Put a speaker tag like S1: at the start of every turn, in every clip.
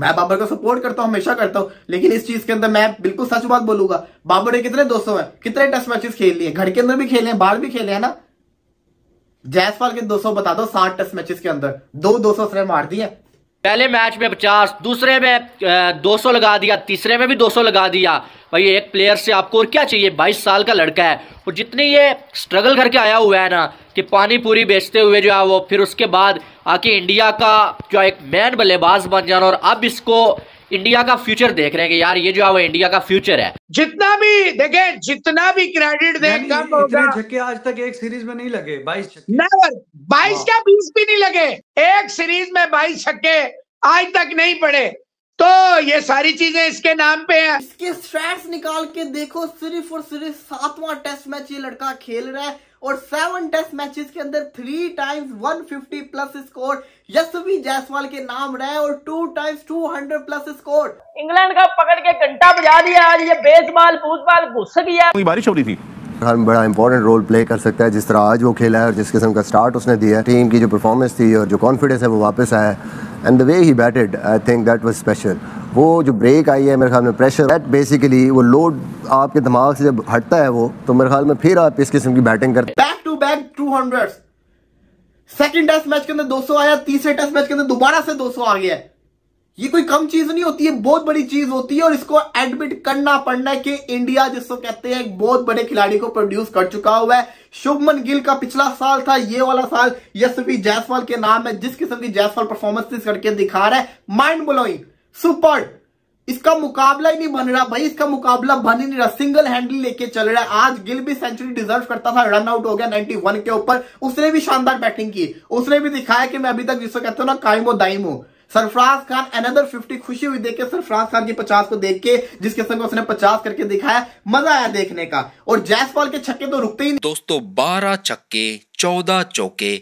S1: मैं बाबर को सपोर्ट करता हूँ हमेशा करता हूँ लेकिन इस चीज के अंदर मैं बिल्कुल सच बात बोलूंगा बाबर के कितने दोस्तों हैं कितने टेस्ट मैचेस खेल लिए घर के अंदर भी खेले हैं बाहर भी खेले हैं ना जायसवाल के दोस्तों बता दो साठ टेस्ट मैचेस के अंदर दो दो सौ मार दिए
S2: पहले मैच में पचास दूसरे में दो सौ लगा दिया तीसरे में भी दो सौ लगा दिया भाई एक प्लेयर से आपको और क्या चाहिए बाईस साल का लड़का है और जितनी ये स्ट्रगल करके आया हुआ है ना कि पानी पूरी बेचते हुए जो है वो फिर उसके बाद आके इंडिया का जो एक मैन बल्लेबाज बन जाना और अब इसको इंडिया का फ्यूचर देख रहे हैं कि यार ये जो है वो इंडिया का फ्यूचर है
S1: जितना भी देखे जितना भी क्रेडिट दे कम होगा छक्के आज तक एक सीरीज में नहीं लगे बाईस बाईस क्या बीस भी नहीं लगे एक सीरीज में बाईस छक्के आज तक नहीं पड़े
S3: तो ये सारी चीजें इसके नाम पे है इसके स्ट्रेट निकाल के देखो सिर्फ और सिर्फ सातवां टेस्ट मैच ये लड़का खेल रहा है और सेवन टेस्ट मैचेस के अंदर three times 150 plus score Yashasvi Jaiswal के नाम रहे और two times 200 plus score England का पकड़ के घंटा बजा दिया आज ये बेसबॉल बूथबॉल घुस गया
S1: बारिश हो रही थी बड़ा इंपॉर्टेंट रोल प्ले कर सकता है जिस तरह आज वो खेला है और जिस किस्म का स्टार्ट उसने दिया है टीम की जो परफॉर्मेंस थी और जो कॉन्फिडेंस है वो वापस आया and the way he batted I think that was special वो जो ब्रेक आई है मेरे ख्याल में प्रेशर दैट बेसिकली वो लोड आपके दिमाग से जब हटता है वो तो मेरे ख्याल में फिर आप इस किस्म की बैटिंग करते back to back two hundred second test match के अंदर 200 आया तीसरे टेस्ट मैच के अंदर दोबारा से 200 आ गया ये कोई कम चीज नहीं होती है बहुत बड़ी चीज होती है और इसको एडमिट करना पड़ना है कि इंडिया जिसको कहते हैं एक बहुत बड़े खिलाड़ी को प्रोड्यूस कर चुका हुआ है शुभमन गिल का पिछला साल था ये वाला साल यशवी जायसवाल के नाम है जिस किस्म की जायसवाल परफॉर्मेंस करके दिखा रहा है माइंड ब्लोइंग सुपर इसका मुकाबला ही नहीं बन रहा भाई इसका मुकाबला बन ही नहीं रहा सिंगल हैंडल लेके चल रहा है आज गिल भी सेंचुरी डिजर्व करता था रन आउट हो गया 91 के ऊपर उसने भी शानदार बैटिंग की उसने भी दिखाया कि मैं अभी तक जिसको कहता हूं ना दाइम दाइमो सरफराज खान अनदर 50 खुशी हुई देख के सरफराज खान की 50 को देख के जिस किस्म को उसने 50 करके दिखाया मजा आया देखने का और जैसपाल के छक्के तो रुकते ही नहीं
S4: दोस्तों 12 छक्के 14 चौके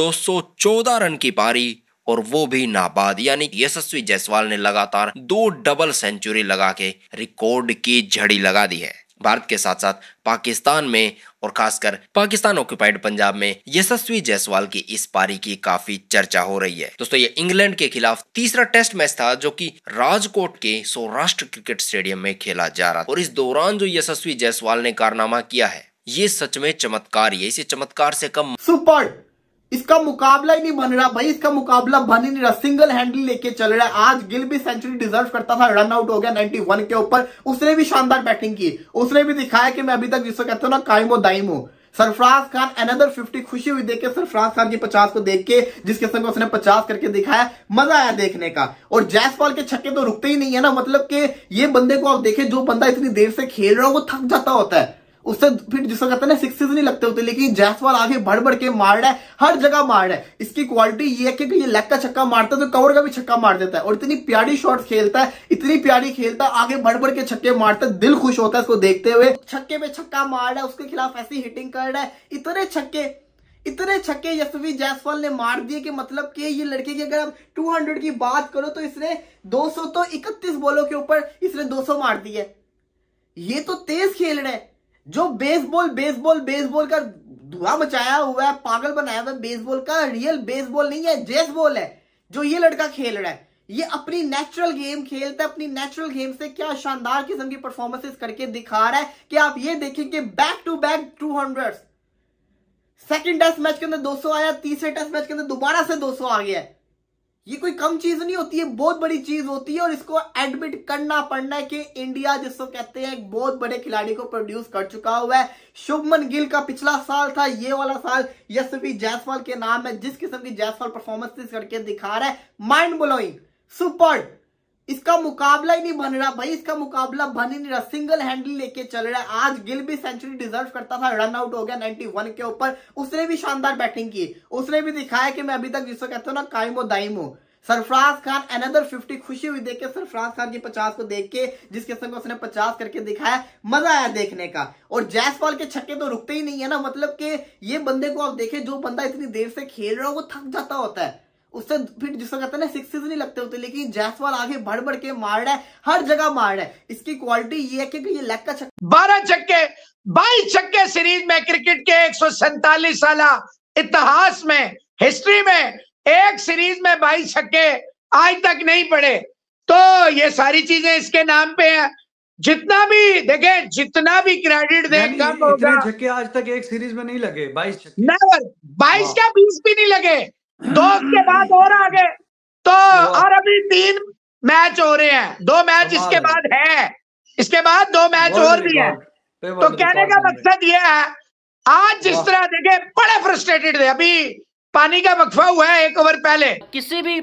S4: 214 रन की पारी और वो भी नाबाद यानी यशस्वी जायसवाल ने लगातार दो डबल सेंचुरी लगा के रिकॉर्ड की झड़ी लगा दी है भारत के साथ साथ पाकिस्तान में और खासकर पाकिस्तान ऑक्यूपाइड पंजाब में यशस्वी जायसवाल की इस पारी की काफी चर्चा हो रही है दोस्तों ये इंग्लैंड के खिलाफ तीसरा टेस्ट मैच था जो कि राजकोट के सौराष्ट्र क्रिकेट स्टेडियम में खेला जा रहा था और इस दौरान जो यशस्वी जायसवाल ने कारनामा किया है ये सच में चमत्कार है इसे चमत्कार से कम सुपर
S1: इसका मुकाबला ही नहीं बन रहा भाई इसका मुकाबला बन ही नहीं रहा सिंगल हैंडल लेके चल रहा है आज गिल भी सेंचुरी डिजर्व करता था रन आउट हो गया 91 के ऊपर उसने भी शानदार बैटिंग की उसने भी दिखाया कि मैं अभी तक जिसको कहता हूँ ना दाइम हो सरफराज खान अनदर 50 खुशी हुई देख के सरफराज खान की 50 को देख के जिस किस्म को उसने 50 करके दिखाया मजा आया देखने का और जैसपाल के छक्के तो रुकते ही नहीं है ना मतलब कि ये बंदे को आप देखें जो बंदा इतनी देर से खेल रहा है वो थक जाता होता है उससे फिर जिसको कहते हैं ना सिक्स नहीं लगते होते लेकिन जायसवाल आगे बढ़ बढ़ के मार रहा है हर जगह मार रहा है इसकी क्वालिटी ये है कि ये लेग का छक्का मारता है तो कवर का भी छक्का मार देता है और इतनी प्यारी शॉट खेलता है इतनी प्यारी खेलता है आगे बढ़ बढ़ के छक्के मारता है दिल खुश होता है इसको देखते हुए
S3: छक्के पे छक्का मार रहा है उसके खिलाफ ऐसी हिटिंग कर रहा है इतने छक्के इतने छक्के यशवी जायसवाल ने मार दिए कि मतलब कि ये लड़के की अगर आप 200 की बात करो तो इसने 200 तो 31 बॉलों के ऊपर इसने 200 मार दिए ये तो तेज खेल रहे जो बेसबॉल बेसबॉल बेसबॉल का धुआं मचाया हुआ है पागल बनाया हुआ बेसबॉल का रियल बेसबॉल नहीं है जेस बॉल है जो ये लड़का खेल रहा है ये अपनी नेचुरल गेम खेलता है अपनी नेचुरल गेम से क्या शानदार किस्म की परफॉर्मेंसेस करके दिखा रहा है कि आप ये देखें कि back to back two hundred second test match के अंदर 200 आया तीसरे टेस्ट मैच के अंदर दोबारा से 200 आ गया है ये कोई कम चीज नहीं होती है बहुत बड़ी चीज होती है और इसको एडमिट करना पड़ना है कि इंडिया जिसको कहते हैं एक बहुत बड़े खिलाड़ी को प्रोड्यूस कर चुका हुआ है शुभमन गिल का पिछला साल था ये वाला साल यशवी जायसवाल के नाम है जिस किस्म की जायसवाल परफॉर्मेंस करके दिखा रहा है माइंड ब्लोइंग सुपर इसका मुकाबला ही नहीं बन रहा भाई इसका मुकाबला बन ही नहीं रहा सिंगल हैंडल लेके चल रहा है आज गिल भी सेंचुरी डिजर्व करता था रन आउट हो गया 91 के ऊपर उसने भी शानदार बैटिंग की उसने भी दिखाया कि मैं अभी तक जिसको कहता हूँ ना कायमो दाइमो सरफराज खान अनदर 50 खुशी हुई देख के सरफराज खान की 50 को देख के जिस किस्म को उसने 50 करके दिखाया मजा आया देखने का और जैसपाल के छक्के तो रुकते ही नहीं है ना मतलब कि ये बंदे को आप देखें जो बंदा इतनी देर से खेल रहा हो वो थक जाता होता है उससे फिर जिसको कहते हैं ना सिक्स नहीं लगते होते लेकिन जैसवाल आगे बढ़ बढ़ के मार रहा है हर जगह मार रहा है इसकी क्वालिटी ये है क्योंकि ये लेग का छक्का बारह छक्के बाईस छक्के सीरीज में क्रिकेट के एक साल इतिहास
S1: में हिस्ट्री में एक सीरीज में बाईस छक्के आज तक नहीं पड़े तो ये सारी चीजें इसके नाम पे है जितना भी देखे जितना भी क्रेडिट दे कम होगा आज तक एक सीरीज में नहीं लगे बाईस बाईस क्या बीस भी नहीं लगे दो के बाद और आगे तो और अभी तीन मैच हो रहे हैं दो मैच इसके बाद है इसके बाद दो मैच और भी है तो कहने का मकसद ये है आज जिस तरह देखे बड़े फ्रस्ट्रेटेड थे अभी पानी का वक्फा हुआ है एक ओवर पहले
S2: किसी भी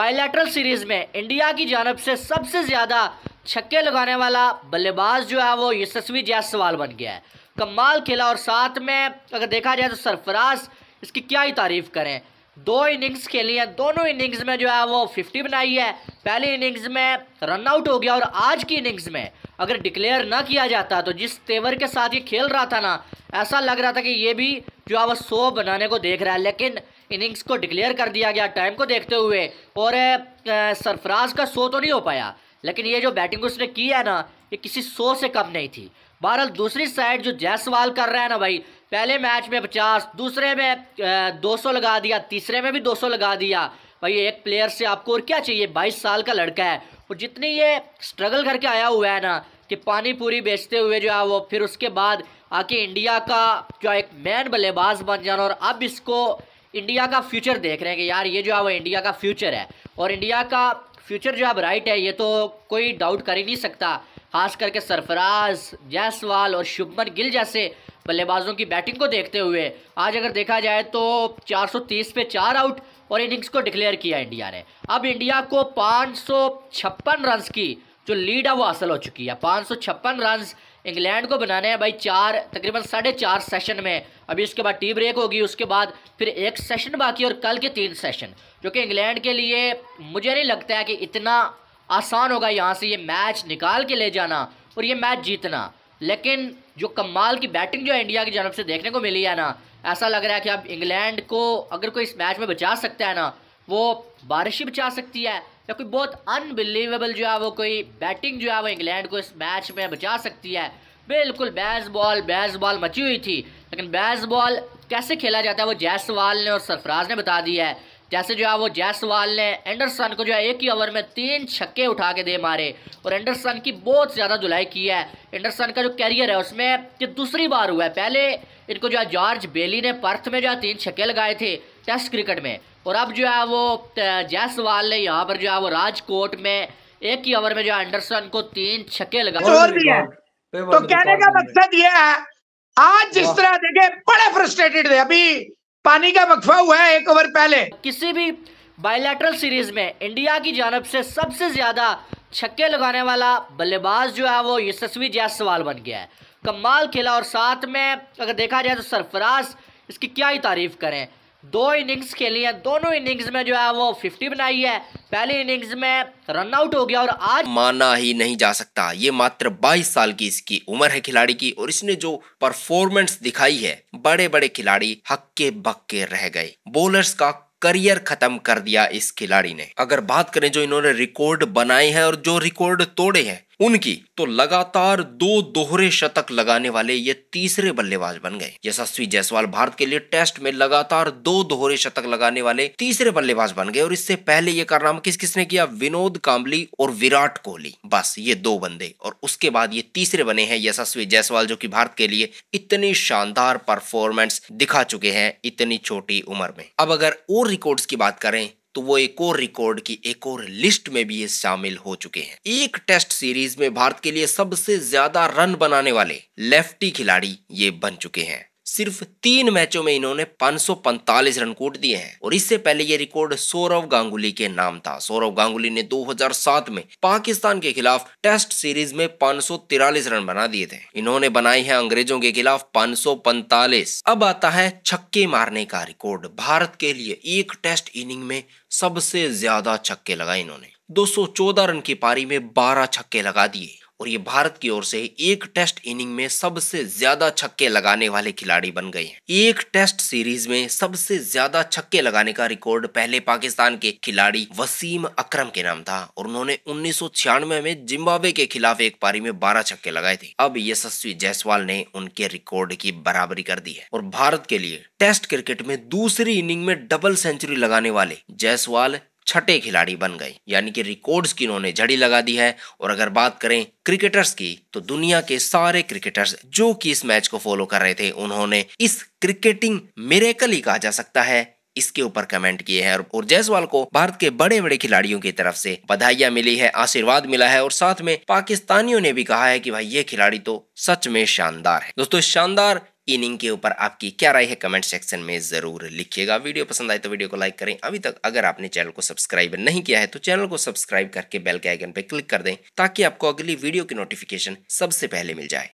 S2: बायोलैटरल सीरीज में इंडिया की जानब से सबसे ज्यादा छक्के लगाने वाला बल्लेबाज जो है वो यशस्वी जायसवाल बन गया है कमाल खेला और साथ में अगर देखा जाए तो सरफराज इसकी क्या ही तारीफ करें दो इनिंग्स खेली है दोनों इनिंग्स में जो है वो फिफ्टी बनाई है पहली इनिंग्स में रन आउट हो गया और आज की इनिंग्स में अगर डिक्लेयर ना किया जाता तो जिस तेवर के साथ ये खेल रहा था ना ऐसा लग रहा था कि ये भी जो है वो सौ बनाने को देख रहा है लेकिन इनिंग्स को डिक्लेयर कर दिया गया टाइम को देखते हुए और सरफराज का सो तो नहीं हो पाया लेकिन ये जो बैटिंग उसने की है ना ये किसी सो से कम नहीं थी बहरहाल दूसरी साइड जो जयसवाल कर रहा है ना भाई पहले मैच में पचास दूसरे में दो सौ लगा दिया तीसरे में भी दो सौ लगा दिया भाई एक प्लेयर से आपको और क्या चाहिए बाईस साल का लड़का है और जितनी ये स्ट्रगल करके आया हुआ है ना कि पानी पूरी बेचते हुए जो है वो फिर उसके बाद आके इंडिया का जो एक मैन बल्लेबाज बन जाना और अब इसको इंडिया का फ्यूचर देख रहे हैं कि यार ये जो है वो इंडिया का फ्यूचर है और इंडिया का फ्यूचर जो है ब्राइट है ये तो कोई डाउट कर ही नहीं सकता खास करके सरफराज जायसवाल और शुभमन गिल जैसे बल्लेबाजों की बैटिंग को देखते हुए आज अगर देखा जाए तो 430 पे चार आउट और इनिंग्स को डिक्लेयर किया इंडिया ने अब इंडिया को पाँच सौ की जो लीड है वो हासिल हो चुकी है पाँच सौ इंग्लैंड को बनाने हैं भाई चार तकरीबन साढ़े चार सेशन में अभी उसके बाद टी ब्रेक होगी उसके बाद फिर एक सेशन बाकी और कल के तीन सेशन जो कि इंग्लैंड के लिए मुझे नहीं लगता है कि इतना आसान होगा यहाँ से ये मैच निकाल के ले जाना और ये मैच जीतना लेकिन जो कमाल की बैटिंग जो इंडिया की जनब से देखने को मिली है ना ऐसा लग रहा है कि अब इंग्लैंड को अगर कोई इस मैच में बचा सकता है ना वो बारिश ही बचा सकती है या कोई बहुत अनबिलीवेबल जो है वो कोई बैटिंग जो है वो इंग्लैंड को इस मैच में बचा सकती है बिल्कुल बैस बॉल बैस बॉल मची हुई थी लेकिन बैस बॉल कैसे खेला जाता है वो जैसवाल ने और सरफराज ने बता दिया है जैसे जो है वो जैसवाल ने एंडरसन को जो है एक ही ओवर में तीन छक्के उठा के दे मारे और एंडरसन की बहुत ज़्यादा धुलाई की है एंडरसन का जो कैरियर है उसमें ये दूसरी बार हुआ है पहले इनको जो है जॉर्ज बेली ने पर्थ में जो है तीन छक्के लगाए थे टेस्ट क्रिकेट में और अब जो है वो जैसवाल ने यहाँ पर जो है वो राजकोट में एक ही ओवर में जो एंडरसन को तीन छक्के लगा
S1: तो कहने का मकसद यह है आज जिस तरह देखे बड़े फ्रस्ट्रेटेड थे अभी पानी का वक्फा हुआ है
S2: एक ओवर पहले किसी भी बायोलैटरल सीरीज में इंडिया की जानब से सबसे ज्यादा छक्के लगाने वाला बल्लेबाज जो है वो यशस्वी जायसवाल बन गया है कमाल खेला और साथ में अगर देखा जाए तो सरफराज इसकी क्या ही तारीफ करें दो इनिंग्स खेली है दोनों इनिंग्स में जो है वो फिफ्टी बनाई है पहली इनिंग्स में रन आउट हो
S4: गया और आज माना ही नहीं जा सकता ये मात्र 22 साल की इसकी उम्र है खिलाड़ी की और इसने जो परफॉर्मेंस दिखाई है बड़े बड़े खिलाड़ी हक्के बक्के रह गए बॉलर्स का करियर खत्म कर दिया इस खिलाड़ी ने अगर बात करें जो इन्होंने रिकॉर्ड बनाए हैं और जो रिकॉर्ड तोड़े हैं उनकी तो लगातार दो दोहरे शतक लगाने वाले ये तीसरे बल्लेबाज बन गए यशस्वी जायसवाल भारत के लिए टेस्ट में लगातार दो दोहरे शतक लगाने वाले तीसरे बल्लेबाज बन गए और इससे पहले ये कारनामा किस किसने किया विनोद काम्बली और विराट कोहली बस ये दो बंदे और उसके बाद ये तीसरे बने हैं यशस्वी जायसवाल जो की भारत के लिए इतनी शानदार परफॉर्मेंस दिखा चुके हैं इतनी छोटी उम्र में अब अगर और रिकॉर्ड की बात करें तो वो एक और रिकॉर्ड की एक और लिस्ट में भी ये शामिल हो चुके हैं एक टेस्ट सीरीज में भारत के लिए सबसे ज्यादा रन बनाने वाले लेफ्टी खिलाड़ी ये बन चुके हैं सिर्फ तीन मैचों में इन्होंने 545 रन कोट दिए हैं और इससे पहले ये रिकॉर्ड सौरव गांगुली के नाम था सौरव गांगुली ने 2007 में पाकिस्तान के खिलाफ टेस्ट सीरीज में पांच रन बना दिए थे इन्होंने बनाई है अंग्रेजों के खिलाफ पांच अब आता है छक्के मारने का रिकॉर्ड भारत के लिए एक टेस्ट इनिंग में सबसे ज्यादा छक्के लगाए इन्होंने 214 रन की पारी में 12 छक्के लगा दिए और ये भारत की ओर से एक टेस्ट इनिंग में सबसे ज्यादा छक्के लगाने वाले खिलाड़ी बन गए हैं एक टेस्ट सीरीज में सबसे ज्यादा छक्के लगाने का रिकॉर्ड पहले पाकिस्तान के खिलाड़ी वसीम अकरम के नाम था और उन्होंने उन्नीस में जिम्बाब्वे के खिलाफ एक पारी में बारह छक्के लगाए थे अब यशस्वी जायसवाल ने उनके रिकॉर्ड की बराबरी कर दी है और भारत के लिए टेस्ट क्रिकेट में दूसरी इनिंग में डबल सेंचुरी लगाने वाले जायसवाल छठे खिलाड़ी बन गए यानी कि रिकॉर्ड्स की उन्होंने झड़ी लगा दी है और अगर बात करें क्रिकेटर्स की तो दुनिया के सारे क्रिकेटर्स जो कि इस मैच को फॉलो कर रहे थे उन्होंने इस क्रिकेटिंग मेरेकल ही कहा जा सकता है इसके ऊपर कमेंट किए हैं और जयसवाल को भारत के बड़े बड़े खिलाड़ियों की तरफ से बधाइयां मिली है आशीर्वाद मिला है और साथ में पाकिस्तानियों ने भी कहा है कि भाई ये खिलाड़ी तो सच में शानदार है दोस्तों शानदार इनिंग के ऊपर आपकी क्या राय है कमेंट सेक्शन में ज़रूर लिखिएगा वीडियो पसंद आए तो वीडियो को लाइक करें अभी तक अगर आपने चैनल को सब्सक्राइब नहीं किया है तो चैनल को सब्सक्राइब करके बेल के आइकन पर क्लिक कर दें ताकि आपको अगली वीडियो की नोटिफिकेशन सबसे पहले मिल जाए